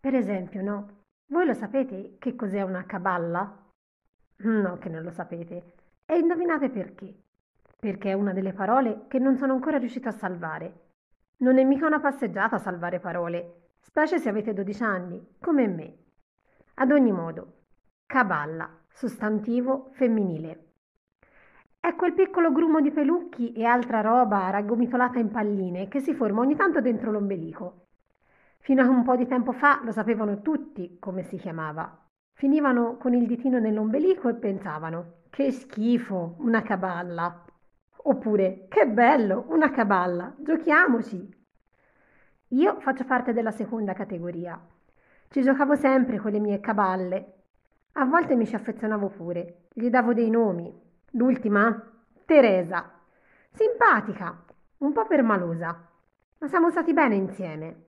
Per esempio, no? Voi lo sapete che cos'è una caballa? Mm, no, che non lo sapete. E indovinate perché? Perché è una delle parole che non sono ancora riuscito a salvare. Non è mica una passeggiata salvare parole, specie se avete 12 anni, come me. Ad ogni modo, caballa, sostantivo femminile. È quel piccolo grumo di pelucchi e altra roba raggomitolata in palline che si forma ogni tanto dentro l'ombelico Fino a un po' di tempo fa lo sapevano tutti come si chiamava. Finivano con il ditino nell'ombelico e pensavano che schifo, una caballa. Oppure che bello, una caballa, giochiamoci. Io faccio parte della seconda categoria. Ci giocavo sempre con le mie caballe. A volte mi ci affezionavo pure, gli davo dei nomi. L'ultima, Teresa. Simpatica, un po' permalosa, ma siamo stati bene insieme.